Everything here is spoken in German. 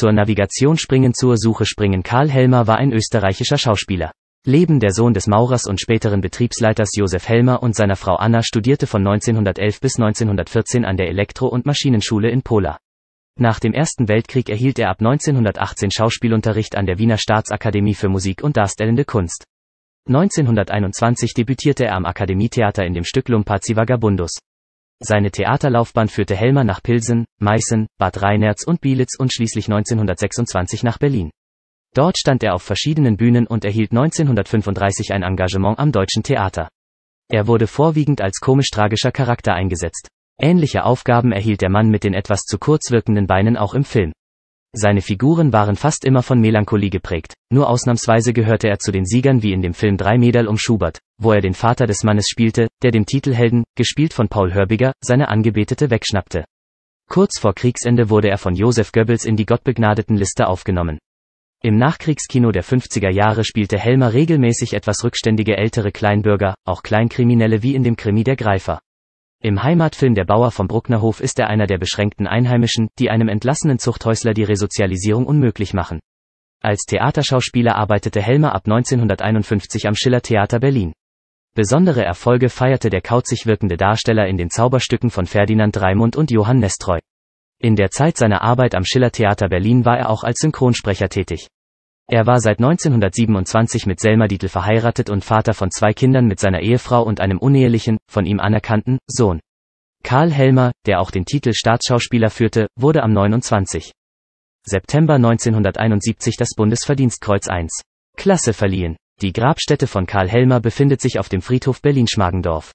zur Navigation springen zur Suche springen Karl Helmer war ein österreichischer Schauspieler. Leben der Sohn des Maurers und späteren Betriebsleiters Josef Helmer und seiner Frau Anna studierte von 1911 bis 1914 an der Elektro- und Maschinenschule in Pola. Nach dem Ersten Weltkrieg erhielt er ab 1918 Schauspielunterricht an der Wiener Staatsakademie für Musik und Darstellende Kunst. 1921 debütierte er am Akademietheater in dem Stück Lumpazi Vagabundus. Seine Theaterlaufbahn führte Helmer nach Pilsen, Meißen, Bad Reinerz und Bielitz und schließlich 1926 nach Berlin. Dort stand er auf verschiedenen Bühnen und erhielt 1935 ein Engagement am Deutschen Theater. Er wurde vorwiegend als komisch-tragischer Charakter eingesetzt. Ähnliche Aufgaben erhielt der Mann mit den etwas zu kurz wirkenden Beinen auch im Film. Seine Figuren waren fast immer von Melancholie geprägt, nur ausnahmsweise gehörte er zu den Siegern wie in dem Film Drei Mädel um Schubert, wo er den Vater des Mannes spielte, der dem Titelhelden, gespielt von Paul Hörbiger, seine Angebetete wegschnappte. Kurz vor Kriegsende wurde er von Joseph Goebbels in die gottbegnadeten Liste aufgenommen. Im Nachkriegskino der 50er Jahre spielte Helmer regelmäßig etwas rückständige ältere Kleinbürger, auch Kleinkriminelle wie in dem Krimi Der Greifer. Im Heimatfilm Der Bauer vom Brucknerhof ist er einer der beschränkten Einheimischen, die einem entlassenen Zuchthäusler die Resozialisierung unmöglich machen. Als Theaterschauspieler arbeitete Helmer ab 1951 am Schiller Theater Berlin. Besondere Erfolge feierte der kauzig wirkende Darsteller in den Zauberstücken von Ferdinand Dreimund und Johann Nestreu. In der Zeit seiner Arbeit am Schiller Theater Berlin war er auch als Synchronsprecher tätig. Er war seit 1927 mit Selma Dietl verheiratet und Vater von zwei Kindern mit seiner Ehefrau und einem unehelichen, von ihm anerkannten, Sohn. Karl Helmer, der auch den Titel Staatsschauspieler führte, wurde am 29. September 1971 das Bundesverdienstkreuz 1. Klasse verliehen. Die Grabstätte von Karl Helmer befindet sich auf dem Friedhof Berlin-Schmargendorf.